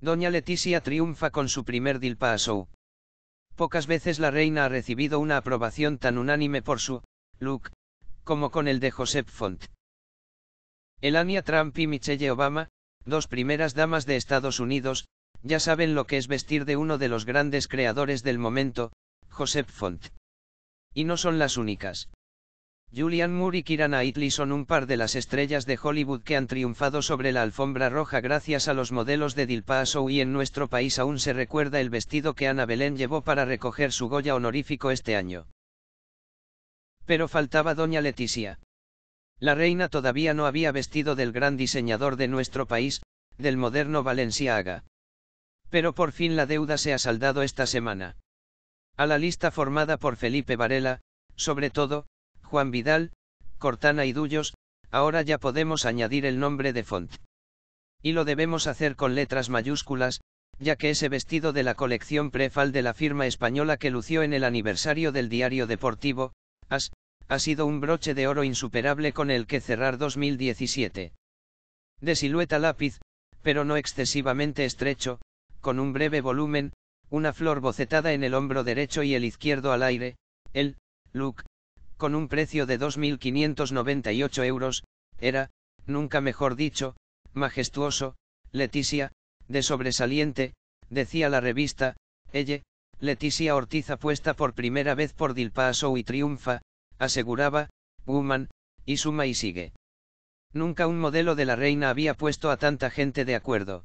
Doña Leticia triunfa con su primer Dilpaso. Pocas veces la reina ha recibido una aprobación tan unánime por su look, como con el de Joseph Font. Elania Trump y Michelle Obama, dos primeras damas de Estados Unidos, ya saben lo que es vestir de uno de los grandes creadores del momento, Joseph Font. Y no son las únicas. Julian Moore y Kira son un par de las estrellas de Hollywood que han triunfado sobre la alfombra roja gracias a los modelos de Dilpaso y en nuestro país aún se recuerda el vestido que Ana Belén llevó para recoger su Goya honorífico este año. Pero faltaba doña Leticia. La reina todavía no había vestido del gran diseñador de nuestro país, del moderno Valenciaga. Pero por fin la deuda se ha saldado esta semana. A la lista formada por Felipe Varela, sobre todo, Juan Vidal, Cortana y Dullos, ahora ya podemos añadir el nombre de font. Y lo debemos hacer con letras mayúsculas, ya que ese vestido de la colección prefal de la firma española que lució en el aniversario del diario deportivo, AS, ha sido un broche de oro insuperable con el que cerrar 2017. De silueta lápiz, pero no excesivamente estrecho, con un breve volumen, una flor bocetada en el hombro derecho y el izquierdo al aire, el, look, con un precio de 2.598 euros, era, nunca mejor dicho, majestuoso, Leticia, de sobresaliente, decía la revista, ella, Leticia Ortiz apuesta por primera vez por Dilpaso y triunfa, aseguraba, Woman, y suma y sigue. Nunca un modelo de la reina había puesto a tanta gente de acuerdo.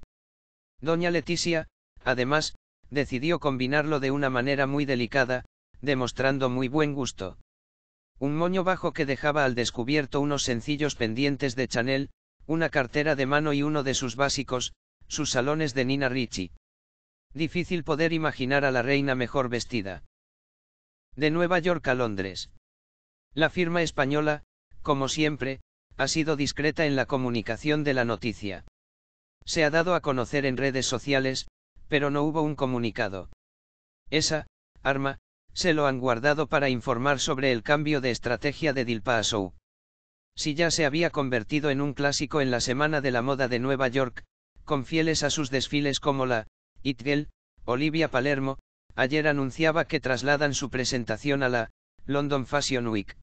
Doña Leticia, además, decidió combinarlo de una manera muy delicada, demostrando muy buen gusto un moño bajo que dejaba al descubierto unos sencillos pendientes de Chanel, una cartera de mano y uno de sus básicos, sus salones de Nina Ricci. Difícil poder imaginar a la reina mejor vestida. De Nueva York a Londres. La firma española, como siempre, ha sido discreta en la comunicación de la noticia. Se ha dado a conocer en redes sociales, pero no hubo un comunicado. Esa, arma, se lo han guardado para informar sobre el cambio de estrategia de Delpassou. Si ya se había convertido en un clásico en la Semana de la Moda de Nueva York, con fieles a sus desfiles como la, Itgel, Olivia Palermo, ayer anunciaba que trasladan su presentación a la, London Fashion Week.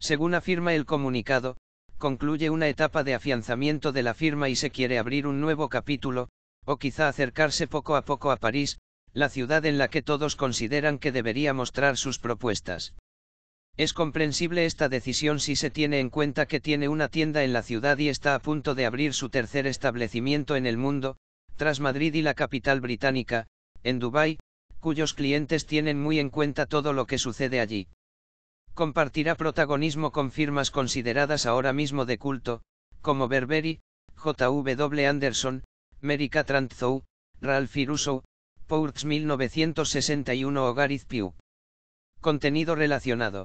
Según afirma el comunicado, concluye una etapa de afianzamiento de la firma y se quiere abrir un nuevo capítulo, o quizá acercarse poco a poco a París, la ciudad en la que todos consideran que debería mostrar sus propuestas. Es comprensible esta decisión si se tiene en cuenta que tiene una tienda en la ciudad y está a punto de abrir su tercer establecimiento en el mundo, tras Madrid y la capital británica, en Dubái, cuyos clientes tienen muy en cuenta todo lo que sucede allí. Compartirá protagonismo con firmas consideradas ahora mismo de culto, como Berberi, J.W. Anderson, Merica Trantzou, Ralph Russo, Pourks 1961 Ogarith Pew. Contenido relacionado.